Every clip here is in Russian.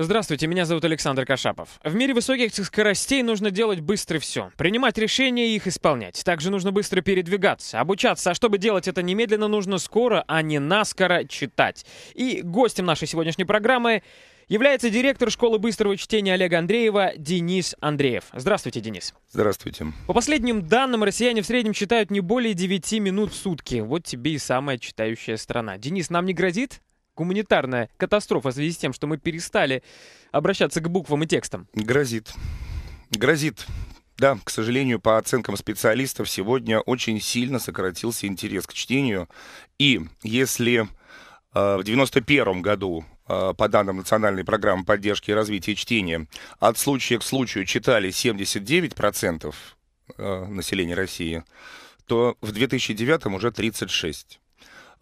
Здравствуйте, меня зовут Александр Кашапов. В мире высоких скоростей нужно делать быстро все. Принимать решения и их исполнять. Также нужно быстро передвигаться, обучаться. А чтобы делать это немедленно, нужно скоро, а не наскоро читать. И гостем нашей сегодняшней программы является директор школы быстрого чтения Олега Андреева Денис Андреев. Здравствуйте, Денис. Здравствуйте. По последним данным, россияне в среднем читают не более 9 минут в сутки. Вот тебе и самая читающая страна. Денис, нам не грозит гуманитарная катастрофа в связи с тем, что мы перестали обращаться к буквам и текстам? Грозит. Грозит. Да, к сожалению, по оценкам специалистов, сегодня очень сильно сократился интерес к чтению. И если э, в 91 году э, по данным Национальной программы поддержки и развития чтения, от случая к случаю читали 79% э, населения России, то в 2009 уже 36%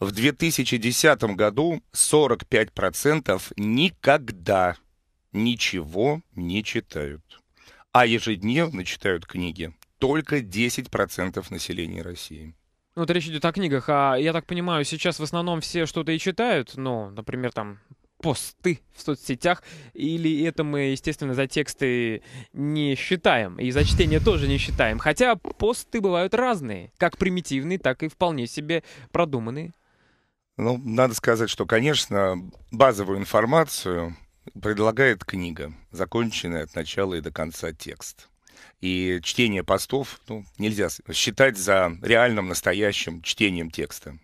в 2010 году 45% никогда ничего не читают, а ежедневно читают книги только 10% населения России. Ну, Вот речь идет о книгах, а я так понимаю, сейчас в основном все что-то и читают, ну, например, там посты в соцсетях, или это мы, естественно, за тексты не считаем, и за чтение тоже не считаем. Хотя посты бывают разные, как примитивные, так и вполне себе продуманные. Ну, надо сказать, что, конечно, базовую информацию предлагает книга, законченная от начала и до конца текст. И чтение постов ну, нельзя считать за реальным, настоящим чтением текста.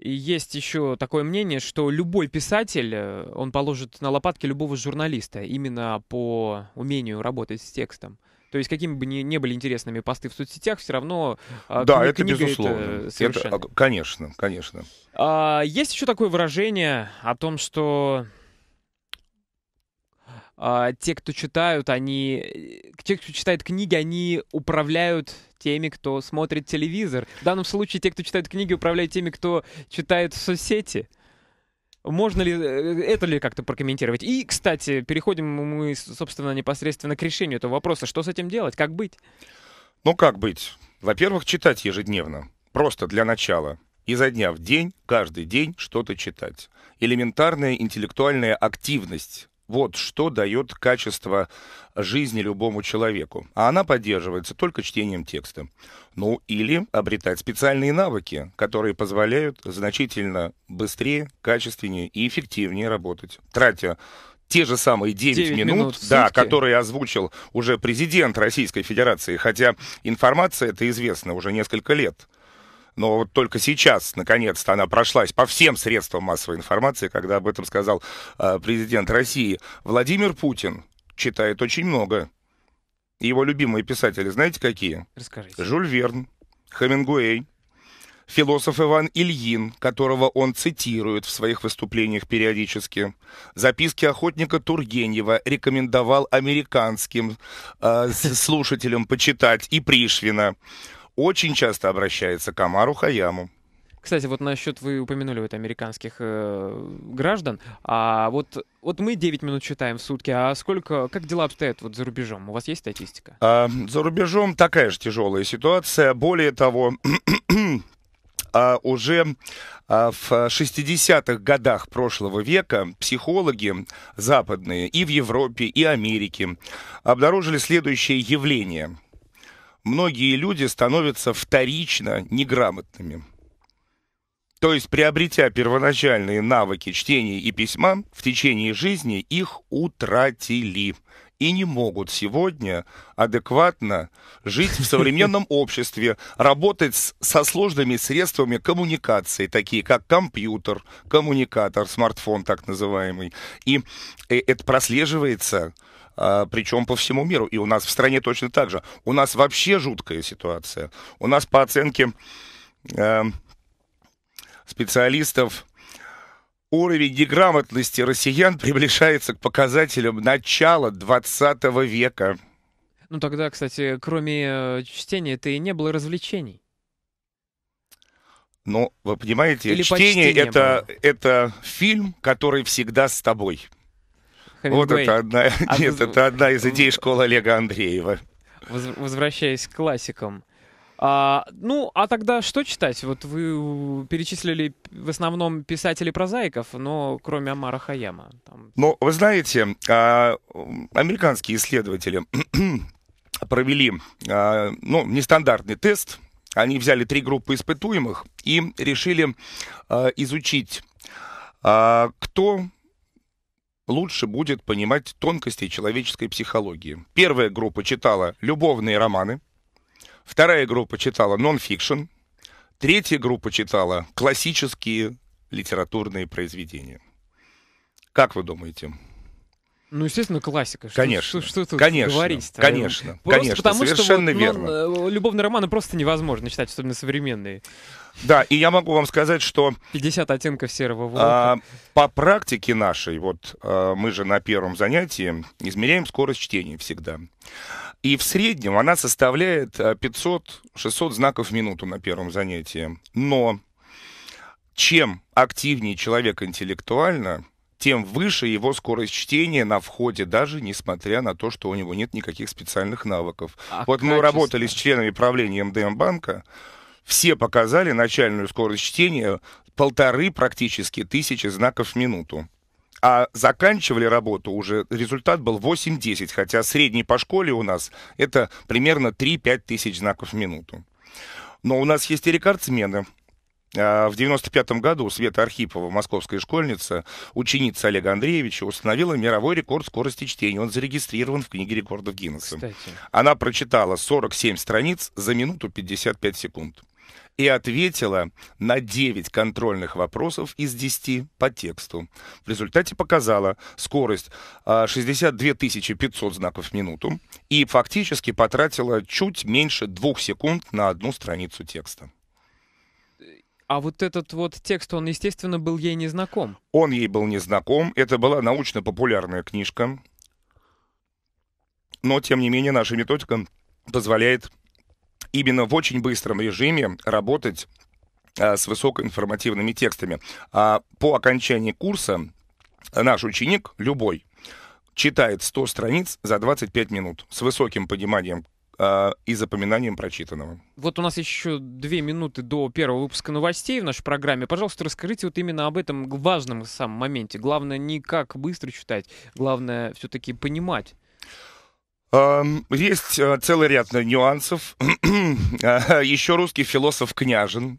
И есть еще такое мнение, что любой писатель, э, он положит на лопатки любого журналиста именно по умению работать с текстом. То есть какими бы ни, ни были интересными посты в соцсетях, все равно э, Да, кни- это книга безусловно. Это а, совершенно. Это, конечно, конечно. А, есть еще такое выражение о том, что а, те, кто читают, они... Э, те, кто читает книги, они управляют теми, кто смотрит телевизор. В данном случае те, кто читает книги, управляют теми, кто читает в соцсети. Можно ли э, это ли как-то прокомментировать? И, кстати, переходим мы, собственно, непосредственно к решению этого вопроса. Что с этим делать? Как быть? Ну, как быть? Во-первых, читать ежедневно. Просто для начала. Изо дня в день, каждый день что-то читать. Элементарная интеллектуальная активность вот что дает качество жизни любому человеку. А она поддерживается только чтением текста. Ну или обретать специальные навыки, которые позволяют значительно быстрее, качественнее и эффективнее работать, тратя те же самые 9, 9 минут, минут да, которые озвучил уже президент Российской Федерации, хотя информация это известна уже несколько лет но вот только сейчас, наконец-то, она прошлась по всем средствам массовой информации, когда об этом сказал э, президент России. Владимир Путин читает очень много. Его любимые писатели, знаете какие? Расскажите. Жюль Верн, Хемингуэй, философ Иван Ильин, которого он цитирует в своих выступлениях периодически. Записки охотника Тургенева рекомендовал американским э, слушателям почитать и Пришвина очень часто обращается к Амару Хаяму. Кстати, вот насчет, вы упомянули вот американских э, граждан, а вот, вот мы 9 минут читаем в сутки, а сколько, как дела обстоят вот за рубежом? У вас есть статистика? А, за рубежом такая же тяжелая ситуация. Более того, а, уже а, в 60-х годах прошлого века психологи западные и в Европе, и Америке обнаружили следующее явление – многие люди становятся вторично неграмотными. То есть, приобретя первоначальные навыки чтения и письма, в течение жизни их утратили и не могут сегодня адекватно жить в современном обществе, работать с, со сложными средствами коммуникации, такие как компьютер, коммуникатор, смартфон так называемый. И э, это прослеживается а, причем по всему миру. И у нас в стране точно так же. У нас вообще жуткая ситуация. У нас по оценке э, специалистов уровень неграмотности россиян приближается к показателям начала 20 века. Ну тогда, кстати, кроме э, чтения, это и не было развлечений. Ну, вы понимаете, Или чтение это, это фильм, который всегда с тобой. Хемингуэй. Вот это одна, а нет, вы... это одна из идей школы Олега Андреева. Возвращаясь к классикам. А, ну, а тогда что читать? Вот вы перечислили в основном писателей-прозаиков, но кроме Амара Хаяма. Там... Ну, вы знаете, а, американские исследователи провели а, ну, нестандартный тест. Они взяли три группы испытуемых и решили а, изучить, а, кто лучше будет понимать тонкости человеческой психологии. Первая группа читала любовные романы, вторая группа читала нон-фикшн, третья группа читала классические литературные произведения. Как вы думаете? Ну, естественно, классика. конечно. Что, что, тут конечно, говорить-то? Конечно, просто конечно, потому, совершенно что, вот, верно. Ну, любовные романы просто невозможно читать, особенно современные. Да, и я могу вам сказать, что... 50 оттенков серого волка. А, по практике нашей, вот а, мы же на первом занятии измеряем скорость чтения всегда. И в среднем она составляет 500-600 э, знаков в минуту на первом занятии. Но чем активнее человек интеллектуально, тем выше его скорость чтения на входе, даже несмотря на то, что у него нет никаких специальных навыков. А вот качество? мы работали с членами правления МДМ-банка, все показали начальную скорость чтения полторы практически тысячи знаков в минуту. А заканчивали работу уже, результат был 8-10, хотя средний по школе у нас это примерно 3-5 тысяч знаков в минуту. Но у нас есть и рекордсмены – а, в 95 году Света Архипова, московская школьница, ученица Олега Андреевича, установила мировой рекорд скорости чтения. Он зарегистрирован в книге рекордов Гиннесса. Кстати. Она прочитала 47 страниц за минуту 55 секунд и ответила на 9 контрольных вопросов из 10 по тексту. В результате показала скорость 62 а, 500 знаков в минуту и фактически потратила чуть меньше 2 секунд на одну страницу текста. А вот этот вот текст, он, естественно, был ей незнаком. Он ей был незнаком. Это была научно-популярная книжка. Но, тем не менее, наша методика позволяет именно в очень быстром режиме работать а, с высокоинформативными текстами. А по окончании курса наш ученик, любой, читает 100 страниц за 25 минут с высоким пониманием а, и запоминанием прочитанного. Вот у нас еще две минуты до первого выпуска новостей в нашей программе. Пожалуйста, расскажите вот именно об этом важном самом моменте. Главное не как быстро читать, главное все-таки понимать. Есть а, целый ряд нюансов. А, еще русский философ Княжин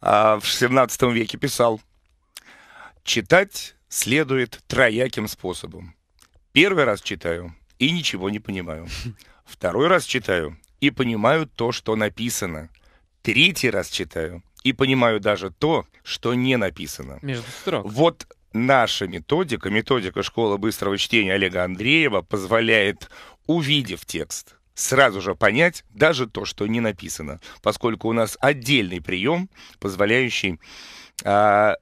в 17 веке писал, читать следует трояким способом. Первый раз читаю и ничего не понимаю. Второй раз читаю и понимаю то, что написано. Третий раз читаю и понимаю даже то, что не написано. Между строк. Вот наша методика, методика школы быстрого чтения Олега Андреева позволяет, увидев текст, сразу же понять даже то, что не написано, поскольку у нас отдельный прием, позволяющий а,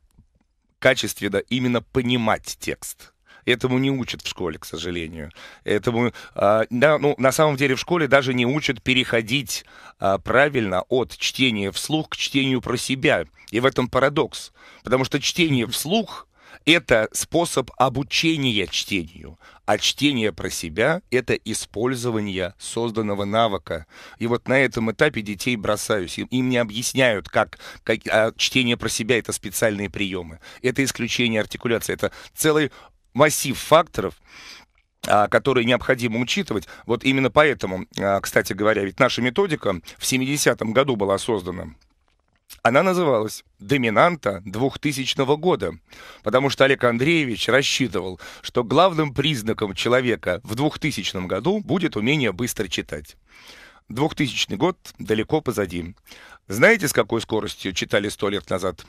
качественно именно понимать текст. Этому не учат в школе, к сожалению. Этому, а, да, ну, на самом деле в школе даже не учат переходить а, правильно от чтения вслух к чтению про себя. И в этом парадокс. Потому что чтение вслух это способ обучения чтению, а чтение про себя — это использование созданного навыка. И вот на этом этапе детей бросаюсь. Им не объясняют, как, как а чтение про себя — это специальные приемы. Это исключение артикуляции. Это целый массив факторов, а, которые необходимо учитывать. Вот именно поэтому, а, кстати говоря, ведь наша методика в 70-м году была создана. Она называлась «Доминанта 2000 года», потому что Олег Андреевич рассчитывал, что главным признаком человека в 2000 году будет умение быстро читать. 2000 год далеко позади. Знаете, с какой скоростью читали сто лет назад?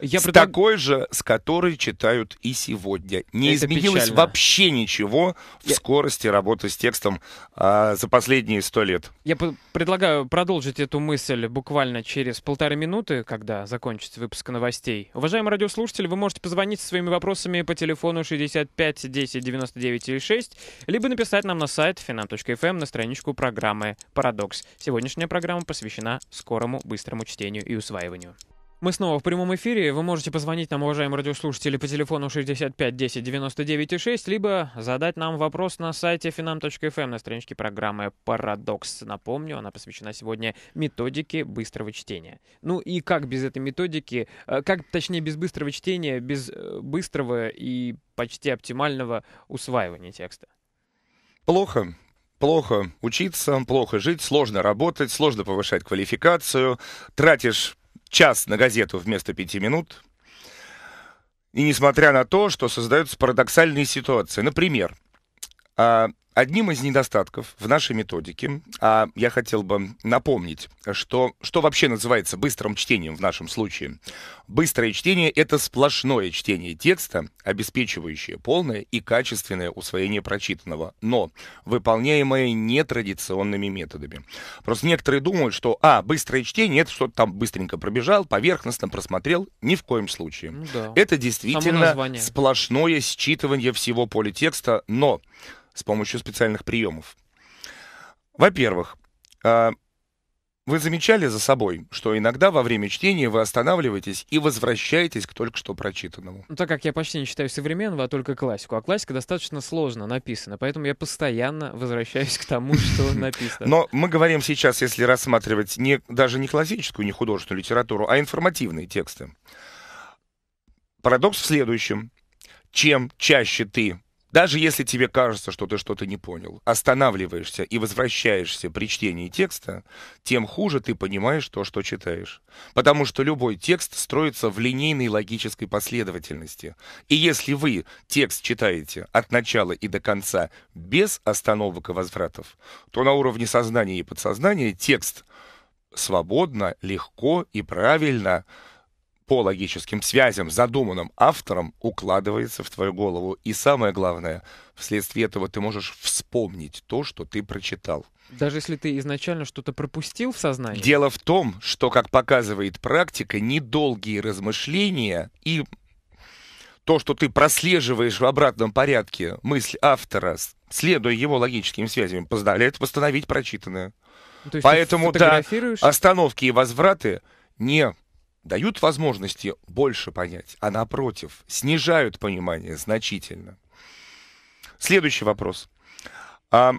Я с предлаг... такой же, с которой читают и сегодня. Не Это изменилось печально. вообще ничего в Я... скорости работы с текстом а, за последние сто лет. Я предлагаю продолжить эту мысль буквально через полторы минуты, когда закончится выпуск новостей. Уважаемые радиослушатели, вы можете позвонить со своими вопросами по телефону 65 10 99 или 6, либо написать нам на сайт finan.fm эм на страничку программы «Парадокс». Сегодняшняя программа посвящена скорому быстрому чтению и усваиванию. Мы снова в прямом эфире. Вы можете позвонить нам, уважаемые радиослушатели, по телефону 65 10 99 6, либо задать нам вопрос на сайте finam.fm эм, на страничке программы «Парадокс». Напомню, она посвящена сегодня методике быстрого чтения. Ну и как без этой методики, э, как, точнее, без быстрого чтения, без э, быстрого и почти оптимального усваивания текста? Плохо, плохо учиться, плохо жить, сложно работать, сложно повышать квалификацию, тратишь час на газету вместо пяти минут. И несмотря на то, что создаются парадоксальные ситуации. Например, а, Одним из недостатков в нашей методике, а я хотел бы напомнить, что, что вообще называется быстрым чтением в нашем случае. Быстрое чтение – это сплошное чтение текста, обеспечивающее полное и качественное усвоение прочитанного, но выполняемое нетрадиционными методами. Просто некоторые думают, что, а, быстрое чтение – это что-то там быстренько пробежал, поверхностно просмотрел. Ни в коем случае. Ну да. Это действительно сплошное считывание всего поля текста, но с помощью специальных приемов. Во-первых, а, вы замечали за собой, что иногда во время чтения вы останавливаетесь и возвращаетесь к только что прочитанному? Ну, так как я почти не читаю современного, а только классику, а классика достаточно сложно написана, поэтому я постоянно возвращаюсь к тому, что написано. Но мы говорим сейчас, если рассматривать не, даже не классическую, не художественную литературу, а информативные тексты. Парадокс в следующем. Чем чаще ты даже если тебе кажется, что ты что-то не понял, останавливаешься и возвращаешься при чтении текста, тем хуже ты понимаешь то, что читаешь. Потому что любой текст строится в линейной логической последовательности. И если вы текст читаете от начала и до конца без остановок и возвратов, то на уровне сознания и подсознания текст свободно, легко и правильно – по логическим связям, задуманным автором, укладывается в твою голову. И самое главное, вследствие этого ты можешь вспомнить то, что ты прочитал. Даже если ты изначально что-то пропустил в сознании? Дело в том, что, как показывает практика, недолгие размышления и то, что ты прослеживаешь в обратном порядке мысль автора, следуя его логическим связям, позволяет восстановить прочитанное. Ну, Поэтому, да, остановки и возвраты не дают возможности больше понять, а напротив, снижают понимание значительно. Следующий вопрос. А,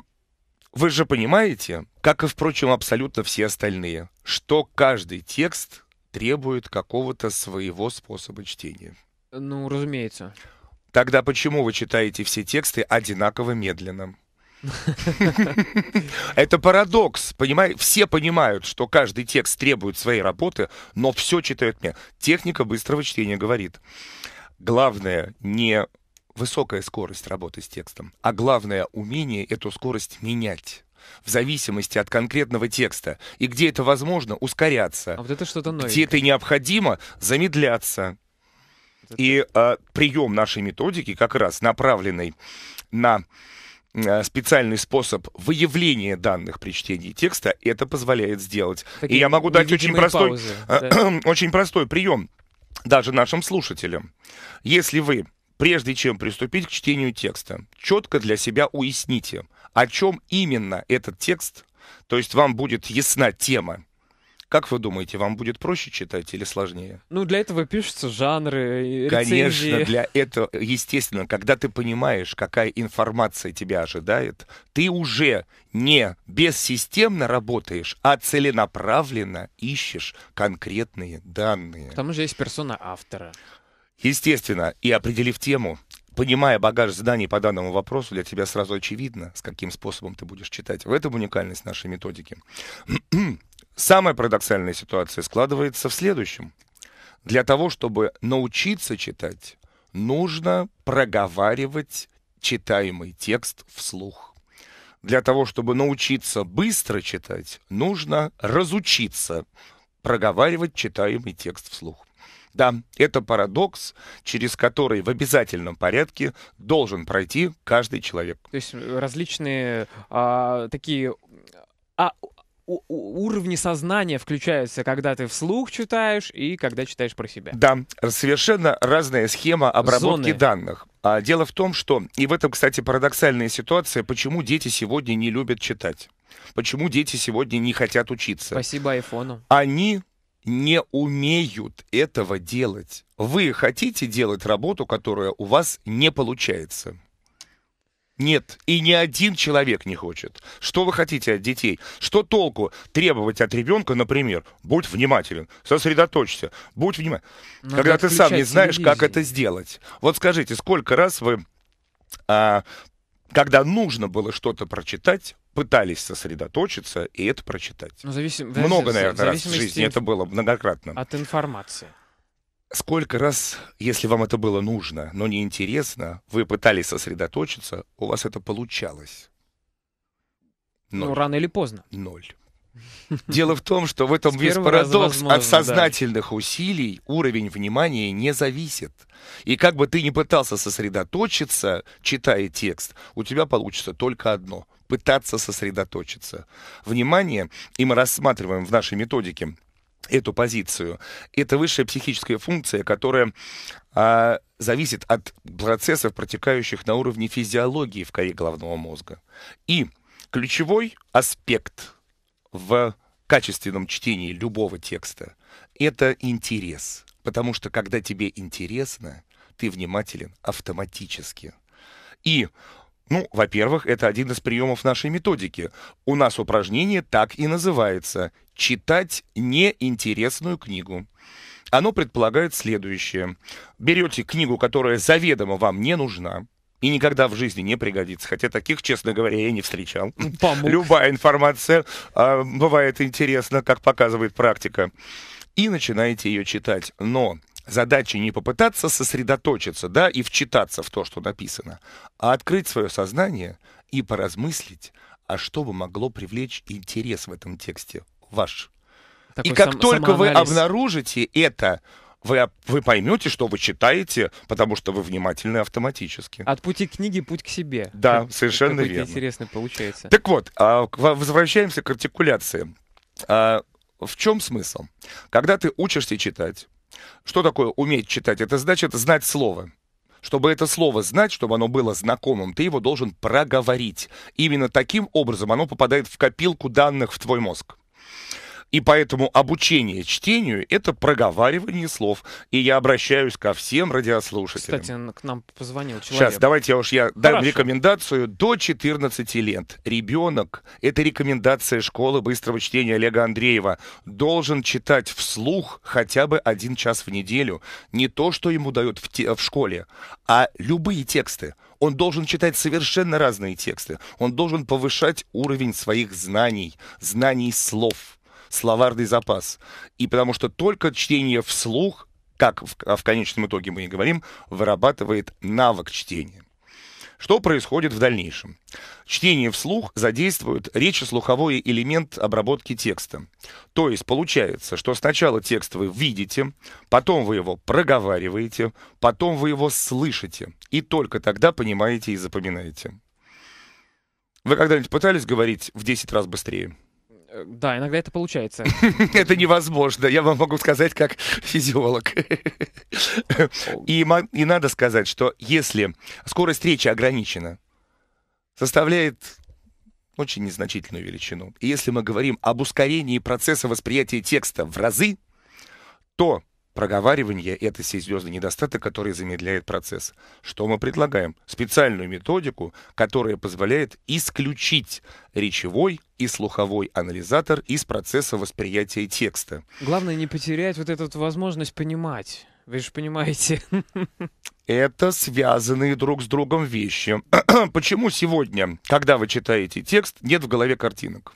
вы же понимаете, как и, впрочем, абсолютно все остальные, что каждый текст требует какого-то своего способа чтения. Ну, разумеется. Тогда почему вы читаете все тексты одинаково медленно? Это парадокс, понимаешь? Все понимают, что каждый текст требует своей работы, но все читают мне. Техника быстрого чтения говорит. Главное не высокая скорость работы с текстом, а главное умение эту скорость менять в зависимости от конкретного текста. И где это возможно, ускоряться. А вот это что-то новенькое. Где это необходимо, замедляться. Вот это... И э, а, прием нашей методики как раз направленный на Э, специальный способ выявления данных при чтении текста это позволяет сделать. Такие И я могу дать очень простой, паузы, э, да. очень простой прием даже нашим слушателям. Если вы прежде чем приступить к чтению текста, четко для себя уясните, о чем именно этот текст, то есть вам будет ясна тема как вы думаете, вам будет проще читать или сложнее? Ну, для этого пишутся жанры, рецензии. Конечно, для этого, естественно, когда ты понимаешь, какая информация тебя ожидает, ты уже не бессистемно работаешь, а целенаправленно ищешь конкретные данные. К тому же есть персона автора. Естественно, и определив тему, понимая багаж знаний по данному вопросу, для тебя сразу очевидно, с каким способом ты будешь читать. В этом уникальность нашей методики. Самая парадоксальная ситуация складывается в следующем. Для того, чтобы научиться читать, нужно проговаривать читаемый текст вслух. Для того, чтобы научиться быстро читать, нужно разучиться проговаривать читаемый текст вслух. Да, это парадокс, через который в обязательном порядке должен пройти каждый человек. То есть э, различные а, такие а, уровни сознания включаются, когда ты вслух читаешь и когда читаешь про себя. Да, совершенно разная схема обработки Зоны. данных. А дело в том, что, и в этом, кстати, парадоксальная ситуация, почему дети сегодня не любят читать, почему дети сегодня не хотят учиться. Спасибо айфону. Они не умеют этого делать. Вы хотите делать работу, которая у вас не получается. Нет, и ни один человек не хочет. Что вы хотите от детей? Что толку требовать от ребенка, например, будь внимателен, сосредоточься, будь внимателен. Когда ты сам не знаешь, телевизию. как это сделать. Вот скажите, сколько раз вы, а, когда нужно было что-то прочитать, пытались сосредоточиться и это прочитать? Ну, зависим, Много, наверное, раз в жизни от, это было многократно. От информации. Сколько раз, если вам это было нужно, но не интересно, вы пытались сосредоточиться, у вас это получалось? Ну, Ноль. Ну, рано или поздно. Ноль. Дело в том, что в этом весь парадокс. Возможно, От сознательных усилий уровень внимания не зависит. И как бы ты ни пытался сосредоточиться, читая текст, у тебя получится только одно – пытаться сосредоточиться. Внимание, и мы рассматриваем в нашей методике эту позицию. Это высшая психическая функция, которая а, зависит от процессов, протекающих на уровне физиологии в коре головного мозга. И ключевой аспект в качественном чтении любого текста – это интерес. Потому что когда тебе интересно, ты внимателен автоматически. И ну, во-первых, это один из приемов нашей методики. У нас упражнение так и называется – читать неинтересную книгу. Оно предполагает следующее. Берете книгу, которая заведомо вам не нужна, и никогда в жизни не пригодится. Хотя таких, честно говоря, я не встречал. Ну, помог. Любая информация э, бывает интересна, как показывает практика. И начинаете ее читать. Но задача не попытаться сосредоточиться, да, и вчитаться в то, что написано, а открыть свое сознание и поразмыслить, а что бы могло привлечь интерес в этом тексте ваш. Такой и как сам, только вы обнаружите это, вы, вы поймете, что вы читаете, потому что вы внимательны автоматически. От пути к книге путь к себе. Да, как, совершенно верно. интересно получается. Так вот, а, возвращаемся к артикуляции. А, в чем смысл? Когда ты учишься читать, что такое уметь читать? Это значит знать слово. Чтобы это слово знать, чтобы оно было знакомым, ты его должен проговорить. Именно таким образом оно попадает в копилку данных в твой мозг. И поэтому обучение чтению — это проговаривание слов. И я обращаюсь ко всем радиослушателям. Кстати, к нам позвонил человек. Сейчас, давайте я уж я дам рекомендацию. До 14 лет ребенок, это рекомендация школы быстрого чтения Олега Андреева, должен читать вслух хотя бы один час в неделю. Не то, что ему дают в, те, в школе, а любые тексты он должен читать совершенно разные тексты. Он должен повышать уровень своих знаний, знаний слов словарный запас. И потому что только чтение вслух, как в, а в конечном итоге мы и говорим, вырабатывает навык чтения. Что происходит в дальнейшем? Чтение вслух задействует речеслуховой элемент обработки текста. То есть получается, что сначала текст вы видите, потом вы его проговариваете, потом вы его слышите, и только тогда понимаете и запоминаете. Вы когда-нибудь пытались говорить в 10 раз быстрее? Э, да, иногда это получается. Это невозможно. Я вам могу сказать как физиолог. И, и надо сказать, что если скорость речи ограничена, составляет очень незначительную величину. И если мы говорим об ускорении процесса восприятия текста в разы, то проговаривание – это серьезный недостаток, который замедляет процесс. Что мы предлагаем? Специальную методику, которая позволяет исключить речевой и слуховой анализатор из процесса восприятия текста. Главное не потерять вот эту возможность понимать. Вы же понимаете. Это связанные друг с другом вещи. Почему сегодня, когда вы читаете текст, нет в голове картинок?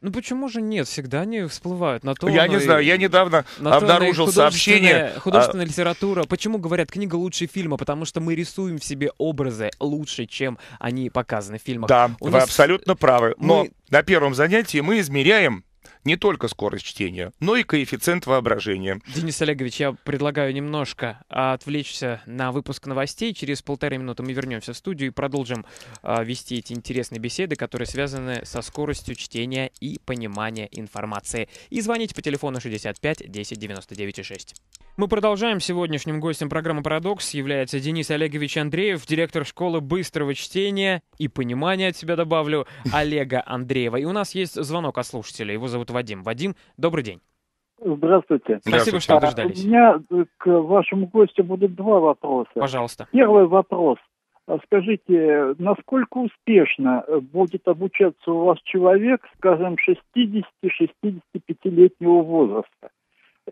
Ну почему же нет? Всегда они всплывают. На то я не и... знаю, я недавно обнаружил сообщение. А художественная а... литература. Почему говорят, книга лучше фильма? Потому что мы рисуем в себе образы лучше, чем они показаны в фильмах. Да, У вы нас... абсолютно правы. Но мы... на первом занятии мы измеряем не только скорость чтения, но и коэффициент воображения. Денис Олегович, я предлагаю немножко отвлечься на выпуск новостей. Через полторы минуты мы вернемся в студию и продолжим а, вести эти интересные беседы, которые связаны со скоростью чтения и понимания информации. И звоните по телефону 65 10 99 6. Мы продолжаем. Сегодняшним гостем программы «Парадокс» является Денис Олегович Андреев, директор школы быстрого чтения и понимания, от себя добавлю, Олега Андреева. И у нас есть звонок от слушателя. Его зовут Вадим. Вадим, добрый день. Здравствуйте. Спасибо, Здравствуйте. что а, дождались. У меня э, к вашему гостю будут два вопроса. Пожалуйста. Первый вопрос. А скажите, насколько успешно будет обучаться у вас человек, скажем, 60-65-летнего возраста?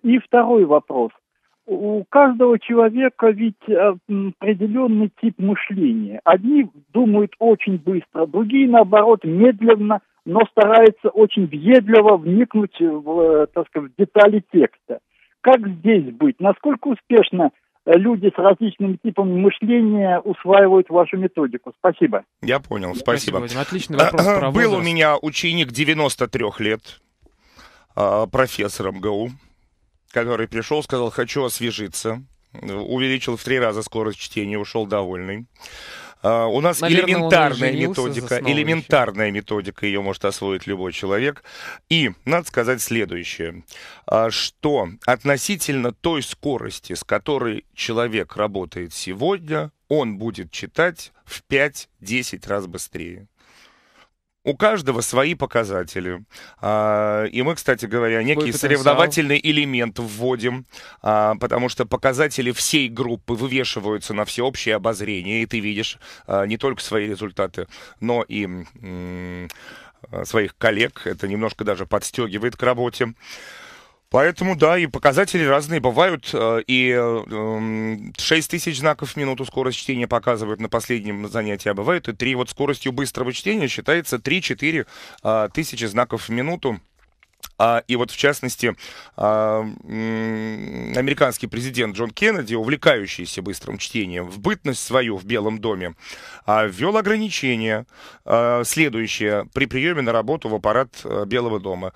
И второй вопрос – у каждого человека ведь э, определенный тип мышления. Одни думают очень быстро, другие, наоборот, медленно, но стараются очень въедливо вникнуть в, э, так сказать, в детали текста. Как здесь быть? Насколько успешно э, люди с различным типом мышления усваивают вашу методику. Спасибо. Я понял, спасибо. спасибо Отличный вопрос а, про Был у меня ученик 93 лет, а, профессором ГУ который пришел, сказал, хочу освежиться, увеличил в три раза скорость чтения, ушел довольный. А, у нас Наверное, элементарная методика, элементарная методика, ее может освоить любой человек. И надо сказать следующее, а, что относительно той скорости, с которой человек работает сегодня, он будет читать в 5-10 раз быстрее у каждого свои показатели. А, и мы, кстати говоря, некий соревновательный элемент вводим, а, потому что показатели всей группы вывешиваются на всеобщее обозрение, и ты видишь а, не только свои результаты, но и своих коллег. Это немножко даже подстегивает к работе. Поэтому, да, и показатели разные бывают. Э, и 6 э, эм, тысяч знаков в минуту скорость чтения показывают на последнем занятии, а бывает и 3. Вот скоростью быстрого чтения считается 3-4 э, тысячи знаков в минуту. А, и вот, в частности, а, американский президент Джон Кеннеди, увлекающийся быстрым чтением, в бытность свою в Белом доме, ввел ограничение, а, следующее, при приеме на работу в аппарат Белого дома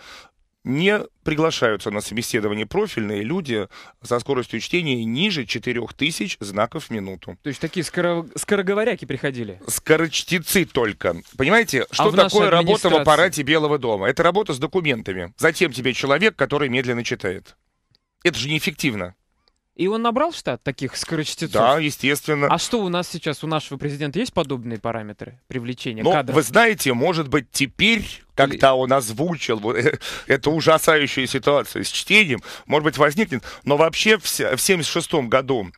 не приглашаются на собеседование профильные люди со скоростью чтения ниже 4000 знаков в минуту. То есть такие скоро... скороговоряки приходили? Скорочтецы только. Понимаете, а что а такое работа в аппарате Белого дома? Это работа с документами. Затем тебе человек, который медленно читает. Это же неэффективно. И он набрал штат таких скорочтецов? Да, естественно. А что у нас сейчас, у нашего президента есть подобные параметры привлечения ну, кадров? Вы знаете, может быть, теперь, когда он озвучил э, эту ужасающую ситуацию с чтением, может быть, возникнет. Но вообще в 1976 году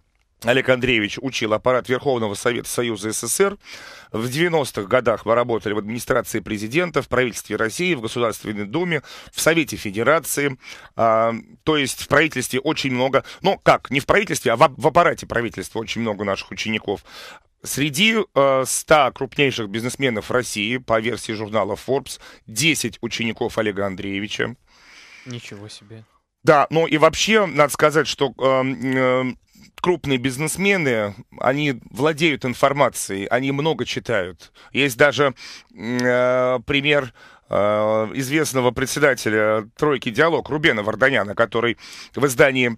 Олег Андреевич учил аппарат Верховного Совета Союза СССр. В 90-х годах мы работали в администрации президента, в правительстве России, в Государственной Думе, в Совете Федерации. А, то есть в правительстве очень много, ну как, не в правительстве, а в, в аппарате правительства очень много наших учеников. Среди э, 100 крупнейших бизнесменов России, по версии журнала Forbes, 10 учеников Олега Андреевича. Ничего себе. Да, ну и вообще, надо сказать, что э, крупные бизнесмены, они владеют информацией, они много читают. Есть даже э, пример э, известного председателя тройки «Диалог» Рубена Варданяна, который в издании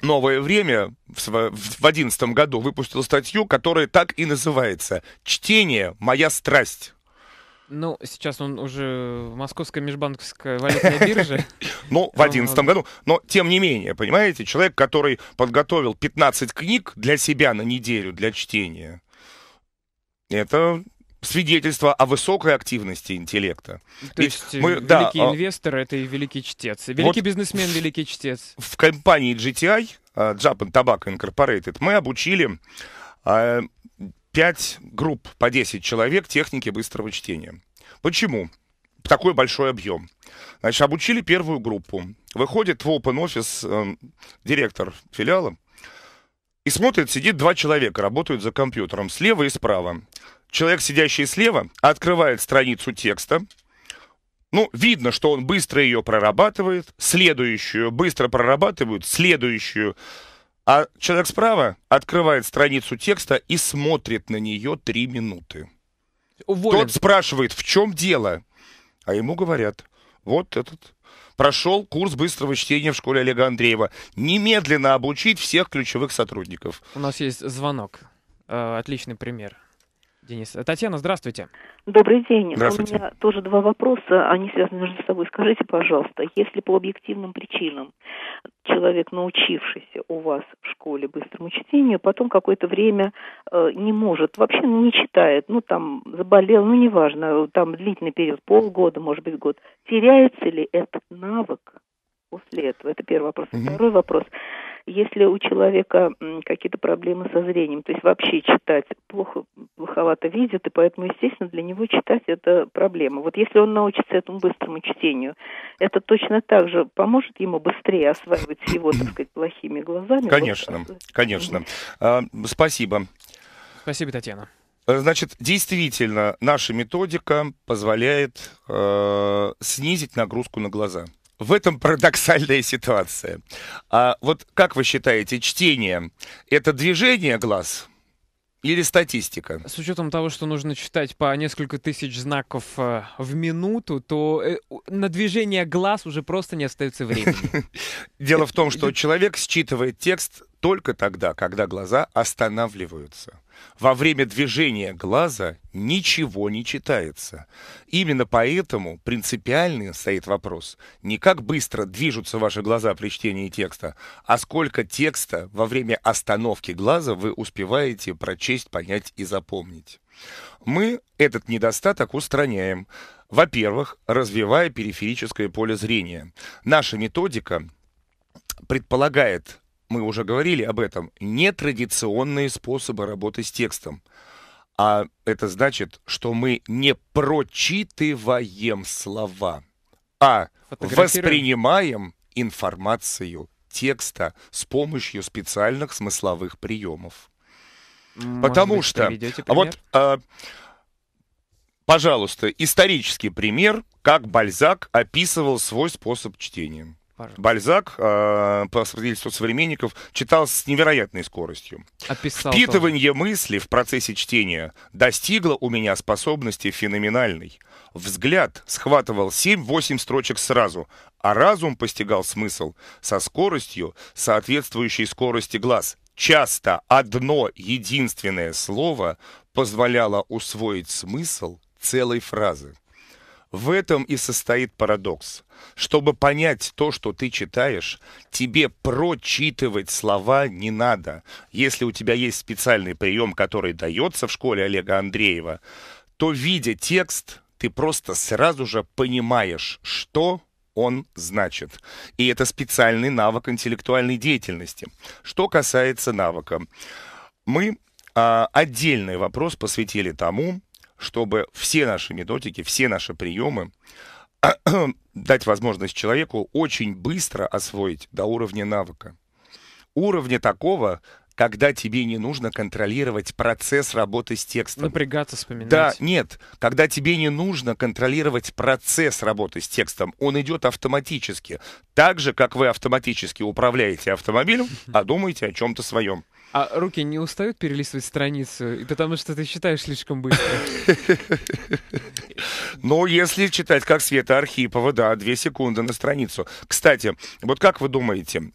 «Новое время» в 2011 году выпустил статью, которая так и называется «Чтение – моя страсть». Ну, сейчас он уже в Московской межбанковской валютной бирже. Ну, в одиннадцатом году. Но, тем не менее, понимаете, человек, который подготовил 15 книг для себя на неделю, для чтения, это свидетельство о высокой активности интеллекта. То Ведь есть э, мы, великий да, инвестор — это и великий чтец. Великий вот бизнесмен — великий чтец. В компании GTI, э, Japan Tobacco Incorporated, мы обучили э, 5 групп по 10 человек техники быстрого чтения. Почему? Такой большой объем. Значит, обучили первую группу. Выходит в Open Office э, директор филиала и смотрит, сидит два человека, работают за компьютером, слева и справа. Человек, сидящий слева, открывает страницу текста, ну, видно, что он быстро ее прорабатывает, следующую быстро прорабатывают, следующую а человек справа открывает страницу текста и смотрит на нее три минуты. Уволен. Тот спрашивает, в чем дело? А ему говорят, вот этот прошел курс быстрого чтения в школе Олега Андреева. Немедленно обучить всех ключевых сотрудников. У нас есть звонок. Э, отличный пример. Денис. Татьяна, здравствуйте. Добрый день. Здравствуйте. У меня тоже два вопроса, они связаны между собой. Скажите, пожалуйста, если по объективным причинам человек, научившийся у вас в школе быстрому чтению, потом какое-то время э, не может, вообще не читает, ну там заболел, ну неважно, там длительный период, полгода, может быть, год, теряется ли этот навык после этого? Это первый вопрос. Угу. Второй вопрос если у человека какие-то проблемы со зрением, то есть вообще читать плохо, плоховато видит, и поэтому, естественно, для него читать это проблема. Вот если он научится этому быстрому чтению, это точно так же поможет ему быстрее осваивать его, так сказать, плохими глазами. Конечно, вот. конечно. А, спасибо. Спасибо, Татьяна. Э, значит, действительно, наша методика позволяет э, снизить нагрузку на глаза в этом парадоксальная ситуация. А вот как вы считаете, чтение – это движение глаз – или статистика? С учетом того, что нужно читать по несколько тысяч знаков э, в минуту, то э, на движение глаз уже просто не остается времени. Дело в том, что человек считывает текст только тогда, когда глаза останавливаются. Во время движения глаза ничего не читается. Именно поэтому принципиальный стоит вопрос не как быстро движутся ваши глаза при чтении текста, а сколько текста во время остановки глаза вы успеваете прочесть, понять и запомнить. Мы этот недостаток устраняем. Во-первых, развивая периферическое поле зрения. Наша методика предполагает мы уже говорили об этом, нетрадиционные способы работы с текстом. А это значит, что мы не прочитываем слова, а воспринимаем информацию текста с помощью специальных смысловых приемов. Может Потому быть, что, а вот, а, пожалуйста, исторический пример, как Бальзак описывал свой способ чтения. Пожалуйста. Бальзак, э, по свидетельству современников, читал с невероятной скоростью. Описал Впитывание тоже. мысли в процессе чтения достигло у меня способности феноменальной. Взгляд схватывал 7-8 строчек сразу, а разум постигал смысл со скоростью, соответствующей скорости глаз. Часто одно единственное слово позволяло усвоить смысл целой фразы. В этом и состоит парадокс. Чтобы понять то, что ты читаешь, тебе прочитывать слова не надо. Если у тебя есть специальный прием, который дается в школе Олега Андреева, то, видя текст, ты просто сразу же понимаешь, что он значит. И это специальный навык интеллектуальной деятельности. Что касается навыка, мы а, отдельный вопрос посвятили тому, чтобы все наши методики, все наши приемы дать возможность человеку очень быстро освоить до уровня навыка. Уровня такого, когда тебе не нужно контролировать процесс работы с текстом. Напрягаться, вспоминать. Да, нет. Когда тебе не нужно контролировать процесс работы с текстом, он идет автоматически. Так же, как вы автоматически управляете автомобилем, а думаете о чем-то своем. А руки не устают перелистывать страницу, потому что ты читаешь слишком быстро? Ну, если читать, как Света Архипова, да, две секунды на страницу. Кстати, вот как вы думаете,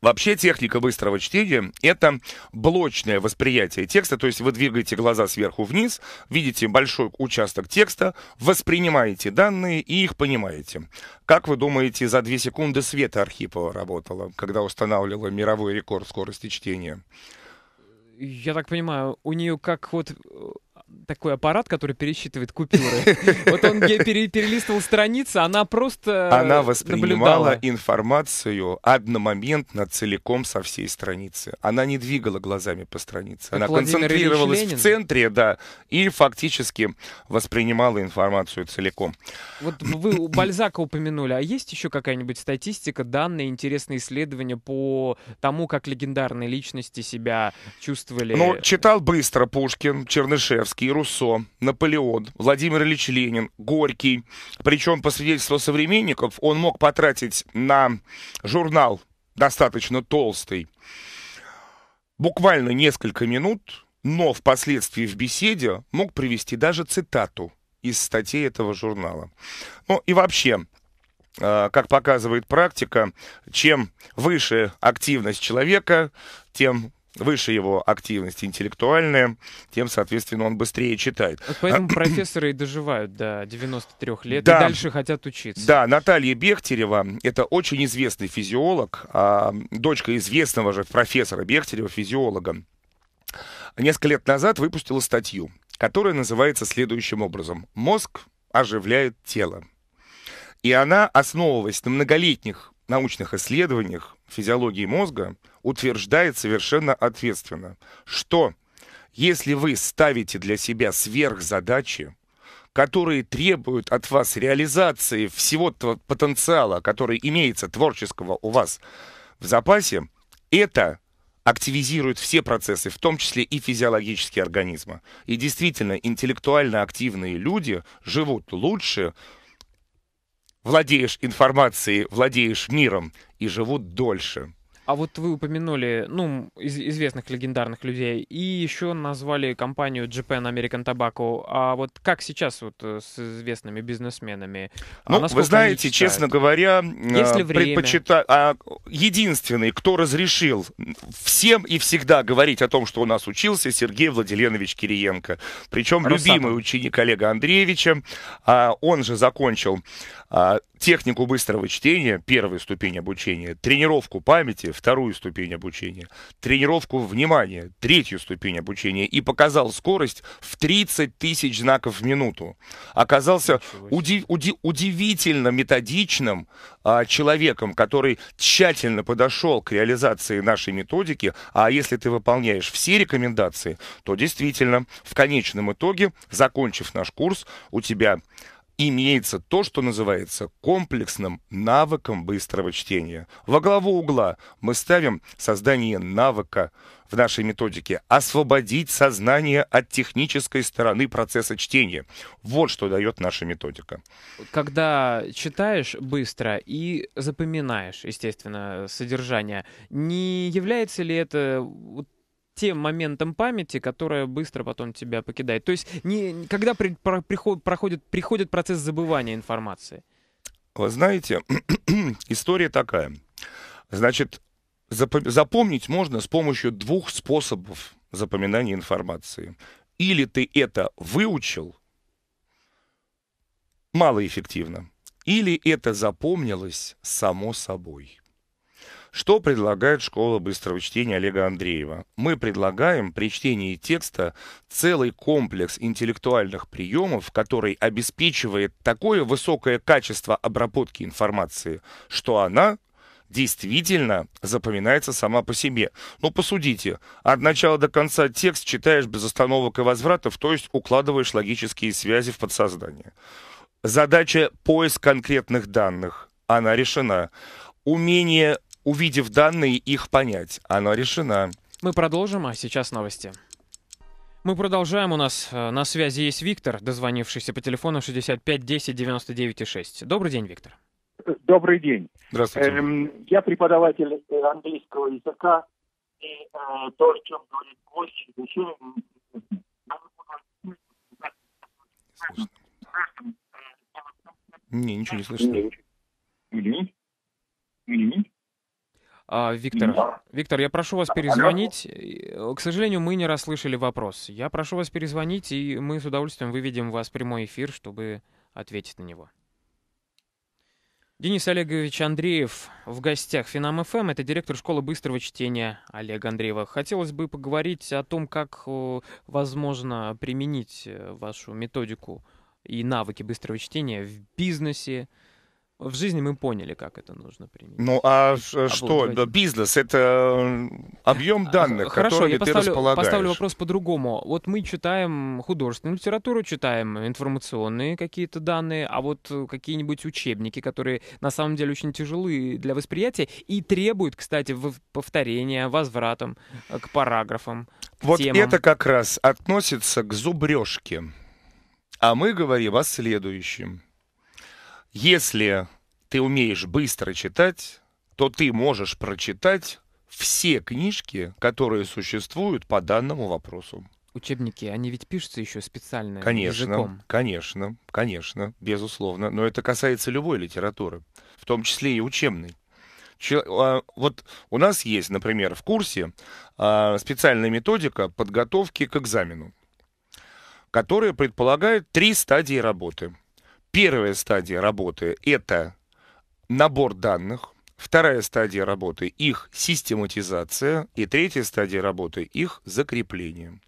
Вообще техника быстрого чтения — это блочное восприятие текста, то есть вы двигаете глаза сверху вниз, видите большой участок текста, воспринимаете данные и их понимаете. Как вы думаете, за две секунды Света Архипова работала, когда устанавливала мировой рекорд скорости чтения? Я так понимаю, у нее как вот э, такой аппарат, который пересчитывает купюры. Вот он перелистывал страницы, она просто э, Она воспринимала информацию одномоментно, целиком со всей страницы. Она не двигала глазами по странице. Она концентрировалась в центре, да, и фактически воспринимала информацию целиком. Вот вы у Бальзака упомянули, а есть еще какая-нибудь статистика, данные, интересные исследования по тому, как легендарные личности себя чувствовали? Ну, читал быстро Пушкин, Чернышевский, Достоевский, Руссо, Наполеон, Владимир Ильич Ленин, Горький. Причем, по свидетельству современников, он мог потратить на журнал достаточно толстый буквально несколько минут, но впоследствии в беседе мог привести даже цитату из статей этого журнала. Ну и вообще, э, как показывает практика, чем выше активность человека, тем выше его активность интеллектуальная, тем, соответственно, он быстрее читает. Вот поэтому а, профессоры и доживают до 93 лет да. и дальше хотят учиться. Да, Наталья Бехтерева, это очень известный физиолог, а, дочка известного же профессора Бехтерева, физиолога, несколько лет назад выпустила статью, которая называется следующим образом. «Мозг оживляет тело». И она, основываясь на многолетних научных исследованиях физиологии мозга, утверждает совершенно ответственно, что если вы ставите для себя сверхзадачи, которые требуют от вас реализации всего того потенциала, который имеется творческого у вас в запасе, это активизирует все процессы, в том числе и физиологические организма. И действительно, интеллектуально активные люди живут лучше, владеешь информацией, владеешь миром и живут дольше. А вот вы упомянули, ну, из известных легендарных людей, и еще назвали компанию Japan American Tobacco. А вот как сейчас вот э, с известными бизнесменами? А ну, а вы знаете, честно говоря, э, предпочитаю... А, единственный, кто разрешил всем и всегда говорить о том, что у нас учился, Сергей Владиленович Кириенко. Причем Росатом. любимый ученик Олега Андреевича. А, он же закончил а, технику быстрого чтения, первую ступень обучения, тренировку памяти, вторую ступень обучения, тренировку внимания, третью ступень обучения и показал скорость в 30 тысяч знаков в минуту. Оказался уди- уди- удивительно методичным а, человеком, который тщательно подошел к реализации нашей методики, а если ты выполняешь все рекомендации, то действительно в конечном итоге, закончив наш курс, у тебя имеется то, что называется комплексным навыком быстрого чтения. Во главу угла мы ставим создание навыка в нашей методике «Освободить сознание от технической стороны процесса чтения». Вот что дает наша методика. Когда читаешь быстро и запоминаешь, естественно, содержание, не является ли это тем моментом памяти, которая быстро потом тебя покидает. То есть не, когда при, про, приход, проходит, приходит процесс забывания информации? Вы знаете, история такая. Значит, запомнить можно с помощью двух способов запоминания информации. Или ты это выучил, малоэффективно, или это запомнилось само собой. Что предлагает школа быстрого чтения Олега Андреева? Мы предлагаем при чтении текста целый комплекс интеллектуальных приемов, который обеспечивает такое высокое качество обработки информации, что она действительно запоминается сама по себе. Ну, посудите, от начала до конца текст читаешь без остановок и возвратов, то есть укладываешь логические связи в подсознание. Задача поиск конкретных данных, она решена. Умение увидев данные, их понять. Оно решено. Мы продолжим, а сейчас новости. Мы продолжаем. У нас э, на связи есть Виктор, дозвонившийся по телефону 65 10 99 6. Добрый день, Виктор. Добрый день. Здравствуйте. Эм, я преподаватель английского языка. И э, то, о чем говорит гость, зачем... Не, ничего не слышно. Mm-hmm. А, Виктор, Виктор, я прошу вас перезвонить. Э, к сожалению, мы не расслышали вопрос. Я прошу вас перезвонить, и мы с удовольствием выведем вас в прямой эфир, чтобы ответить на него. Денис Олегович Андреев в гостях Финам ФМ. Это директор школы быстрого чтения Олег Андреева. Хотелось бы поговорить о том, как э, возможно применить э, вашу методику и навыки быстрого чтения в бизнесе, в жизни мы поняли, как это нужно применить. Ну а э, что? Бизнес — это э, объем а, данных, Хорошо, которыми я поставлю, ты располагаешь. поставлю вопрос по-другому. Вот мы читаем художественную литературу, читаем информационные какие-то данные, а вот э, какие-нибудь учебники, которые на самом деле очень тяжелы для восприятия и требуют, кстати, повторения, возвратом к параграфам, к Вот темам. это как раз относится к зубрежке. А мы говорим о следующем. Если ты умеешь быстро читать, то ты можешь прочитать все книжки, которые существуют по данному вопросу. Учебники, они ведь пишутся еще специально конечно, языком. Конечно, конечно, безусловно. Но это касается любой литературы, в том числе и учебной. Че, а, вот у нас есть, например, в курсе а, специальная методика подготовки к экзамену, которая предполагает три стадии работы – Первая стадия работы – это набор данных, вторая стадия работы – их систематизация, и третья стадия работы – их закрепление.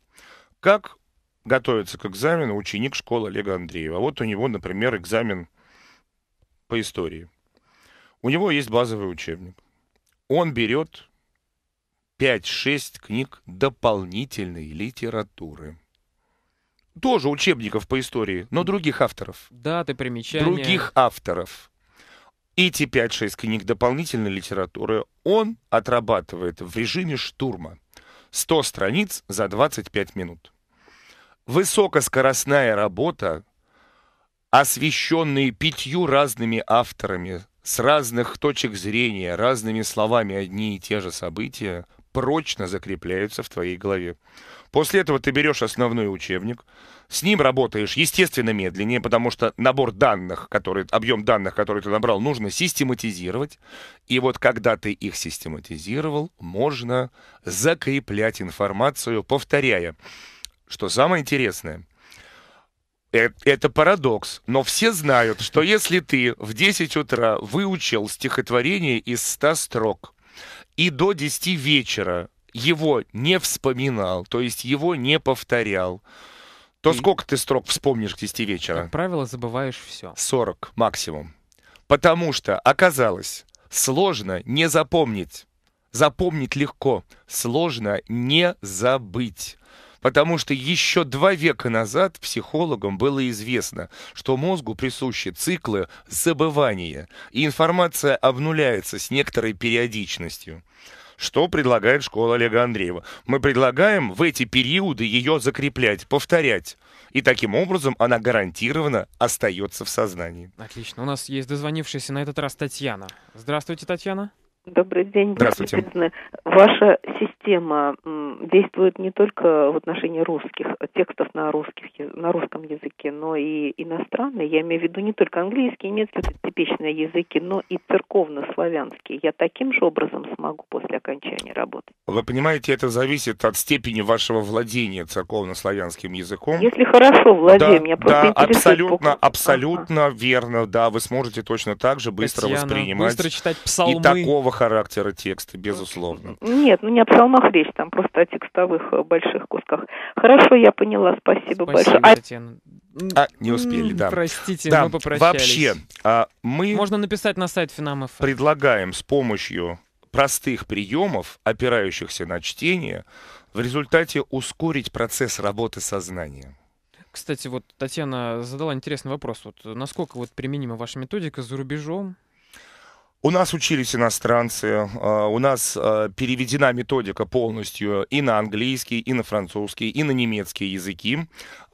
Как готовится к экзамену ученик школы Олега Андреева? А вот у него, например, экзамен по истории. У него есть базовый учебник. Он берет 5-6 книг дополнительной литературы тоже учебников по истории, но других авторов. Даты, примечания. Других авторов. Эти 5-6 книг дополнительной литературы он отрабатывает в режиме штурма. 100 страниц за 25 минут. Высокоскоростная работа, освещенные пятью разными авторами с разных точек зрения, разными словами одни и те же события, прочно закрепляются в твоей голове. После этого ты берешь основной учебник, с ним работаешь, естественно, медленнее, потому что набор данных, который, объем данных, который ты набрал, нужно систематизировать. И вот когда ты их систематизировал, можно закреплять информацию, повторяя. Что самое интересное, э, это парадокс, но все знают, что если ты в 10 утра выучил стихотворение из 100 строк и до 10 вечера его не вспоминал, то есть его не повторял, то ты... сколько ты строк вспомнишь к 10 вечера? Как правило, забываешь все. 40 максимум. Потому что оказалось, сложно не запомнить. Запомнить легко, сложно не забыть. Потому что еще два века назад психологам было известно, что мозгу присущи циклы забывания, и информация обнуляется с некоторой периодичностью. Что предлагает школа Олега Андреева? Мы предлагаем в эти периоды ее закреплять, повторять. И таким образом она гарантированно остается в сознании. Отлично. У нас есть дозвонившаяся на этот раз Татьяна. Здравствуйте, Татьяна. Добрый день. Здравствуйте. Ваша система действует не только в отношении русских э, текстов на русских на русском языке, но и иностранные. Я имею в виду не только английский, немецкий, типичные языки, но и церковно-славянский. Я таким же образом смогу после окончания работы. Вы понимаете, это зависит от степени вашего владения церковно-славянским языком. Если хорошо владею, да, я просто да, абсолютно, сколько... абсолютно ага. верно. Да, вы сможете точно так же быстро Татьяна, воспринимать. Быстро читать псалмы. И такого характера текста, безусловно. Нет, ну не о псалмах речь, там просто о текстовых э, больших кусках. Хорошо, я поняла, спасибо, спасибо большое. А Татьяна. А, не успели, да. Простите, да. мы попрощались. Вообще, а, мы... Можно написать на сайт Финамов. Эм. Предлагаем с помощью простых приемов, опирающихся на чтение, в результате ускорить процесс работы сознания. Кстати, вот Татьяна задала интересный вопрос. Вот насколько вот применима ваша методика за рубежом? У нас учились иностранцы, а, у нас а, переведена методика полностью и на английский, и на французский, и на немецкие языки.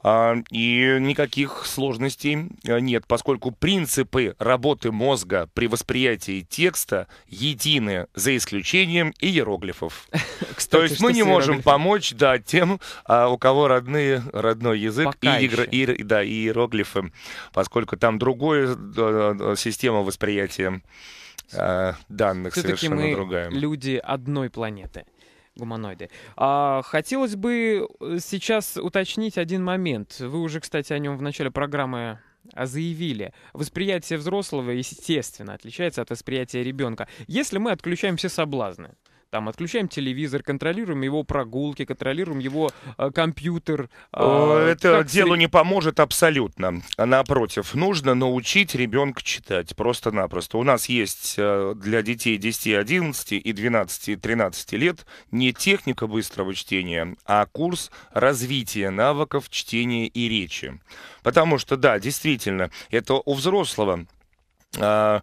А, и никаких сложностей нет, поскольку принципы работы мозга при восприятии текста едины, за исключением иероглифов. Кстати, То есть мы не можем помочь да, тем, у кого родные, родной язык и, игр, и, да, и иероглифы, поскольку там другая система восприятия а, данных Все-таки совершенно мы другая. люди одной планеты гуманоиды. А, хотелось бы э, сейчас уточнить один момент. Вы уже, кстати, о нем в начале программы а, заявили. Восприятие взрослого, естественно, отличается от восприятия ребенка. Если мы отключаем все соблазны, там отключаем телевизор, контролируем его прогулки, контролируем его э, компьютер. Э, Это как... делу не поможет абсолютно. Напротив, нужно научить ребенка читать просто-напросто. У нас есть э, для детей 10, 11 и 12, и 13 лет не техника быстрого чтения, а курс развития навыков чтения и речи. Потому что, да, действительно, это у взрослого а,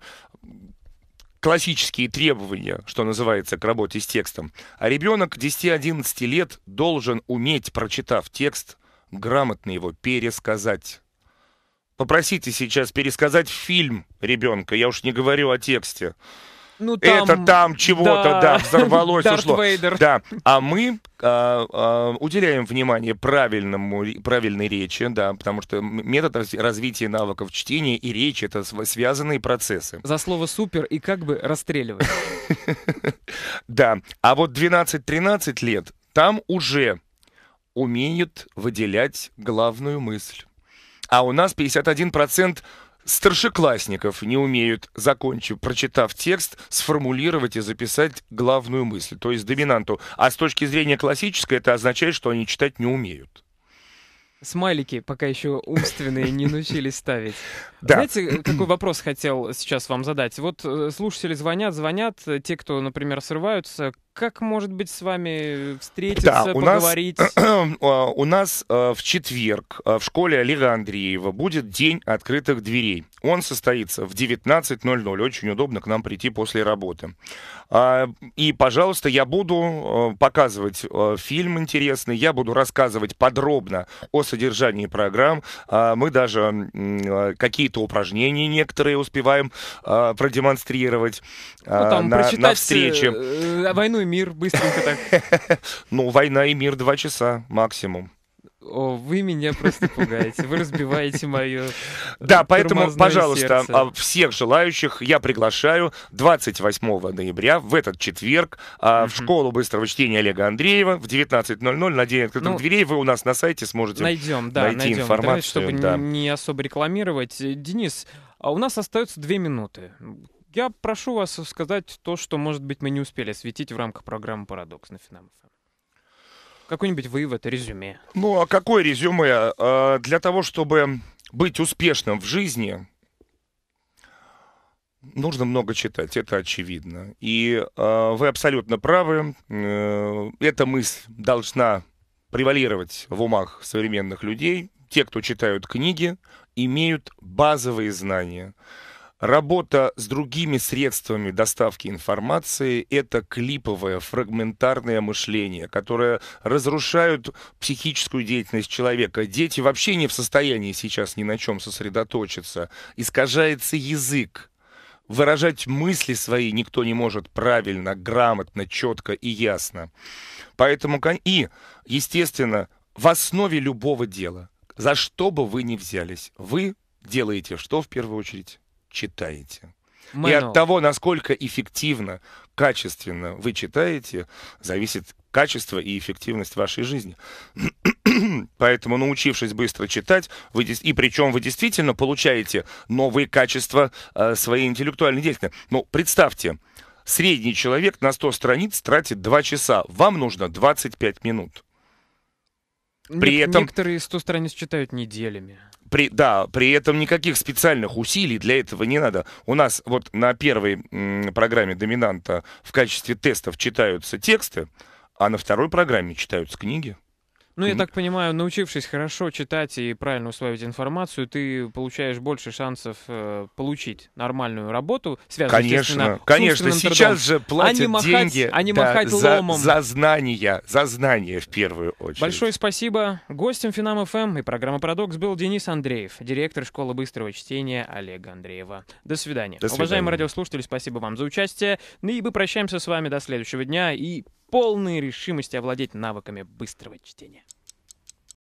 классические требования, что называется, к работе с текстом. А ребенок 10-11 лет должен уметь, прочитав текст, грамотно его пересказать. Попросите сейчас пересказать фильм ребенка, я уж не говорю о тексте ну, там... это там чего-то, да, да взорвалось, Дарт ушло. Вейдер. Да, а мы а, а, уделяем внимание правильному, правильной речи, да, потому что метод развития навыков чтения и речи — это связанные процессы. За слово «супер» и как бы расстреливать. Да, а вот 12-13 лет там уже умеют выделять главную мысль. А у нас 51% старшеклассников не умеют, закончив, прочитав текст, сформулировать и записать главную мысль, то есть доминанту. А с точки зрения классической это означает, что они читать не умеют. Смайлики пока еще умственные не научились ставить. Да. Знаете, какой вопрос хотел сейчас вам задать? Вот э, слушатели звонят, звонят, э, те, кто, например, срываются, как, может быть, с вами встретиться, да, у поговорить? Нас, у нас а, в четверг а, в школе Олега Андреева будет день открытых дверей. Он состоится в 19.00. Очень удобно к нам прийти после работы. А, и, пожалуйста, я буду показывать фильм интересный, я буду рассказывать подробно о содержании программ. Мы даже какие-то упражнения некоторые успеваем продемонстрировать ну, там, на, на встрече. Э, Войну и мир, быстренько так. Ну, война и мир два часа максимум. О, вы меня просто пугаете, вы разбиваете мое Да, поэтому, пожалуйста, сердце. А, всех желающих я приглашаю 28 ноября в этот четверг а, в школу быстрого чтения Олега Андреева в 19.00 на день открытых ну, дверей. Вы у нас на сайте сможете найдем, да, найти найдем. информацию. Давайте, чтобы да. не особо рекламировать. Денис, а у нас остается две минуты. Я прошу вас сказать то, что, может быть, мы не успели осветить в рамках программы «Парадокс» на Финам эм. Какой-нибудь вывод, резюме. Ну, а какое резюме? А, для того, чтобы быть успешным в жизни, нужно много читать, это очевидно. И а, вы абсолютно правы. Э, эта мысль должна превалировать в умах современных людей. Те, кто читают книги, имеют базовые знания – Работа с другими средствами доставки информации – это клиповое, фрагментарное мышление, которое разрушает психическую деятельность человека. Дети вообще не в состоянии сейчас ни на чем сосредоточиться. Искажается язык. Выражать мысли свои никто не может правильно, грамотно, четко и ясно. Поэтому, и, естественно, в основе любого дела, за что бы вы ни взялись, вы делаете что в первую очередь? читаете. Мэнол. И от того, насколько эффективно, качественно вы читаете, зависит качество и эффективность вашей жизни. Поэтому, научившись быстро читать, вы, и причем вы действительно получаете новые качества э, своей интеллектуальной деятельности. Ну, представьте, средний человек на 100 страниц тратит 2 часа, вам нужно 25 минут. При Нек- этом... Некоторые 100 страниц читают неделями при, да, при этом никаких специальных усилий для этого не надо. У нас вот на первой программе «Доминанта» в качестве тестов читаются тексты, а на второй программе читаются книги. Ну, я так понимаю, научившись хорошо читать и правильно усваивать информацию, ты получаешь больше шансов э, получить нормальную работу, связанную, Конечно, конечно. Сейчас трудом, же а платят а махать, деньги а не да, махать за, ломом. за знания, за знания в первую очередь. Большое спасибо. гостям Финам ФМ и программы «Парадокс» был Денис Андреев, директор школы быстрого чтения Олега Андреева. До свидания. До свидания. Уважаемые радиослушатели, спасибо вам за участие. Ну и мы прощаемся с вами до следующего дня и полной решимости овладеть навыками быстрого чтения.